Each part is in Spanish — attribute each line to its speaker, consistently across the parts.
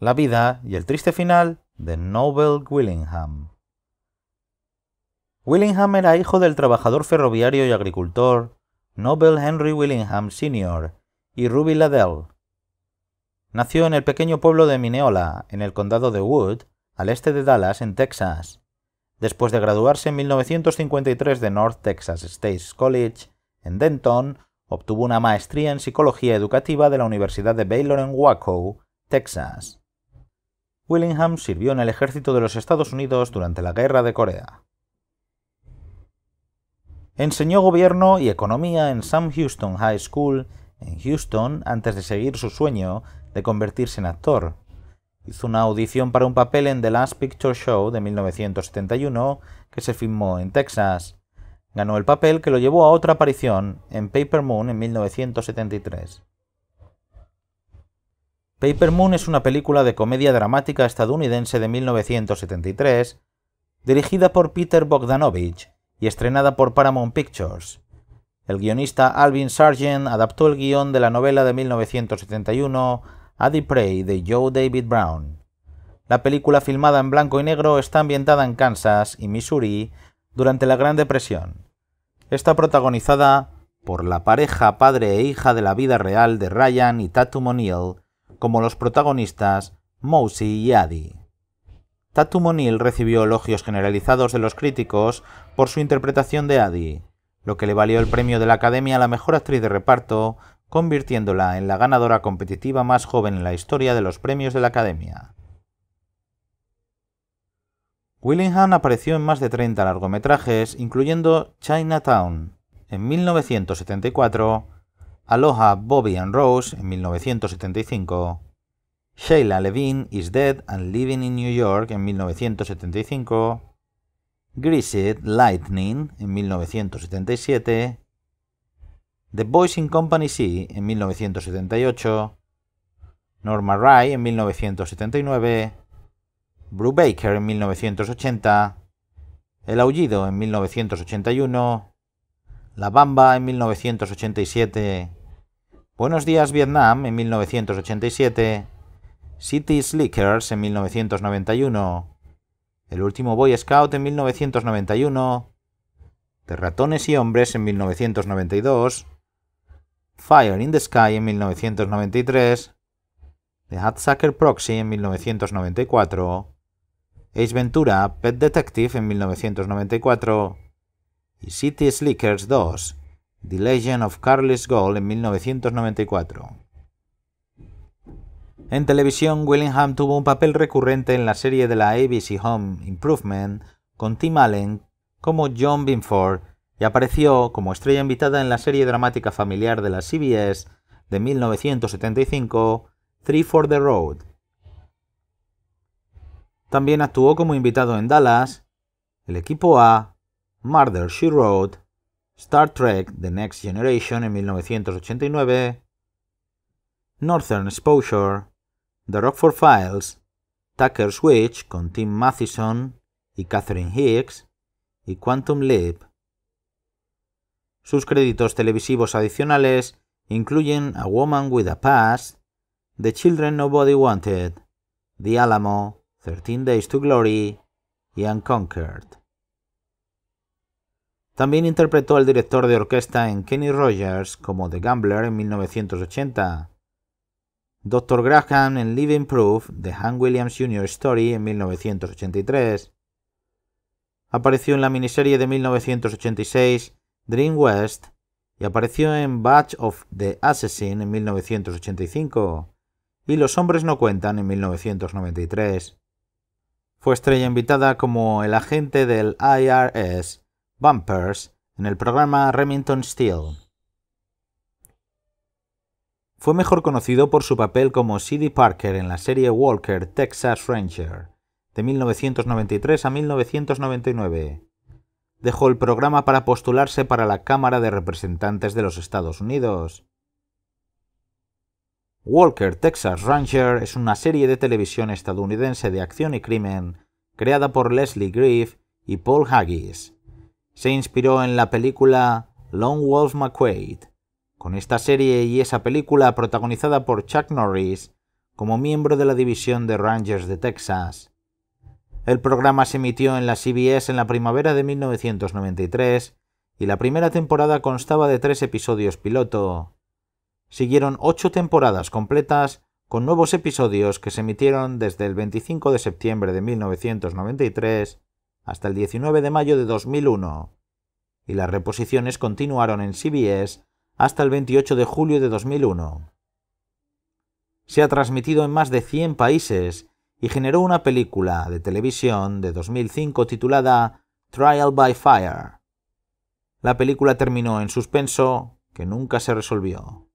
Speaker 1: La vida y el triste final de Noble Willingham. Willingham era hijo del trabajador ferroviario y agricultor Noble Henry Willingham Sr. y Ruby Ladell. Nació en el pequeño pueblo de Mineola, en el condado de Wood, al este de Dallas, en Texas, después de graduarse en 1953 de North Texas State College en Denton, obtuvo una maestría en psicología educativa de la Universidad de Baylor en Waco, Texas. Willingham sirvió en el ejército de los Estados Unidos durante la Guerra de Corea. Enseñó gobierno y economía en Sam Houston High School, en Houston, antes de seguir su sueño de convertirse en actor. Hizo una audición para un papel en The Last Picture Show de 1971, que se filmó en Texas. Ganó el papel que lo llevó a otra aparición en Paper Moon en 1973. Paper Moon es una película de comedia dramática estadounidense de 1973, dirigida por Peter Bogdanovich y estrenada por Paramount Pictures. El guionista Alvin Sargent adaptó el guión de la novela de 1971 Addie Prey de Joe David Brown. La película filmada en blanco y negro está ambientada en Kansas y Missouri durante la Gran Depresión. Está protagonizada por la pareja padre e hija de la vida real de Ryan y Tatum O'Neill, como los protagonistas Mousy y Adi. Tatum O'Neill recibió elogios generalizados de los críticos por su interpretación de Adi, lo que le valió el premio de la Academia a la mejor actriz de reparto, convirtiéndola en la ganadora competitiva más joven en la historia de los premios de la Academia. Willingham apareció en más de 30 largometrajes, incluyendo Chinatown, en 1974, Aloha Bobby and Rose en 1975, Sheila Levine is Dead and Living in New York en 1975, Greased Lightning en 1977, The Boys in Company C en 1978, Norma Rye en 1979, Bru Baker en 1980, El Aullido en 1981, La Bamba en 1987, Buenos días Vietnam en 1987, City Slickers en 1991, El último Boy Scout en 1991, De ratones y hombres en 1992, Fire in the Sky en 1993, The Hatsucker Proxy en 1994, Ace Ventura Pet Detective en 1994 y City Slickers 2 The Legend of Carlis Gold en 1994. En televisión, Willingham tuvo un papel recurrente en la serie de la ABC Home Improvement con Tim Allen como John Binford y apareció como estrella invitada en la serie dramática familiar de la CBS de 1975, Three for the Road. También actuó como invitado en Dallas, El equipo A, Murder She Wrote Star Trek The Next Generation en 1989, Northern Exposure, The Rockford Files, Tucker Switch con Tim Matheson y Catherine Hicks, y Quantum Leap. Sus créditos televisivos adicionales incluyen A Woman with a Past, The Children Nobody Wanted, The Alamo, 13 Days to Glory y Unconquered. También interpretó al director de orquesta en Kenny Rogers como The Gambler en 1980, Dr. Graham en Living Proof de Hank Williams Jr. Story en 1983. Apareció en la miniserie de 1986 Dream West y apareció en Batch of the Assassin en 1985 y Los Hombres No Cuentan en 1993. Fue estrella invitada como el agente del IRS Bumpers en el programa Remington Steel. Fue mejor conocido por su papel como C.D. Parker en la serie Walker, Texas Ranger, de 1993 a 1999. Dejó el programa para postularse para la Cámara de Representantes de los Estados Unidos. Walker, Texas Ranger es una serie de televisión estadounidense de acción y crimen creada por Leslie Griff y Paul Haggis se inspiró en la película Lone Wolf McQuaid. Con esta serie y esa película protagonizada por Chuck Norris como miembro de la división de Rangers de Texas. El programa se emitió en la CBS en la primavera de 1993 y la primera temporada constaba de tres episodios piloto. Siguieron ocho temporadas completas con nuevos episodios que se emitieron desde el 25 de septiembre de 1993 hasta el 19 de mayo de 2001, y las reposiciones continuaron en CBS hasta el 28 de julio de 2001. Se ha transmitido en más de 100 países y generó una película de televisión de 2005 titulada Trial by Fire. La película terminó en suspenso, que nunca se resolvió.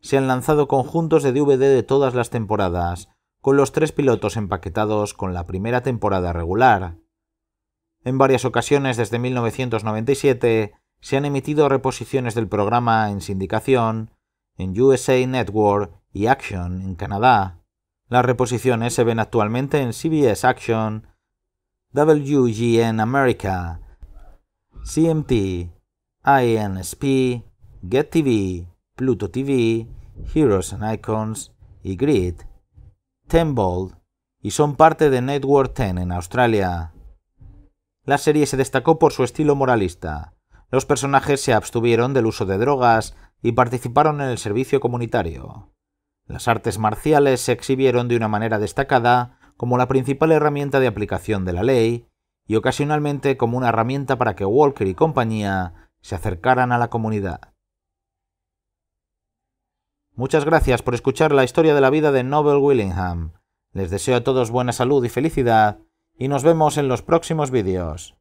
Speaker 1: Se han lanzado conjuntos de DVD de todas las temporadas, con los tres pilotos empaquetados con la primera temporada regular, en varias ocasiones desde 1997 se han emitido reposiciones del programa en sindicación, en USA Network y Action en Canadá. Las reposiciones se ven actualmente en CBS Action, WGN America, CMT, INSP, GetTV, Pluto TV, Heroes and Icons y Grid, Tenbold, y son parte de Network 10 en Australia. La serie se destacó por su estilo moralista. Los personajes se abstuvieron del uso de drogas y participaron en el servicio comunitario. Las artes marciales se exhibieron de una manera destacada como la principal herramienta de aplicación de la ley y ocasionalmente como una herramienta para que Walker y compañía se acercaran a la comunidad. Muchas gracias por escuchar la historia de la vida de Nobel Willingham. Les deseo a todos buena salud y felicidad y nos vemos en los próximos vídeos.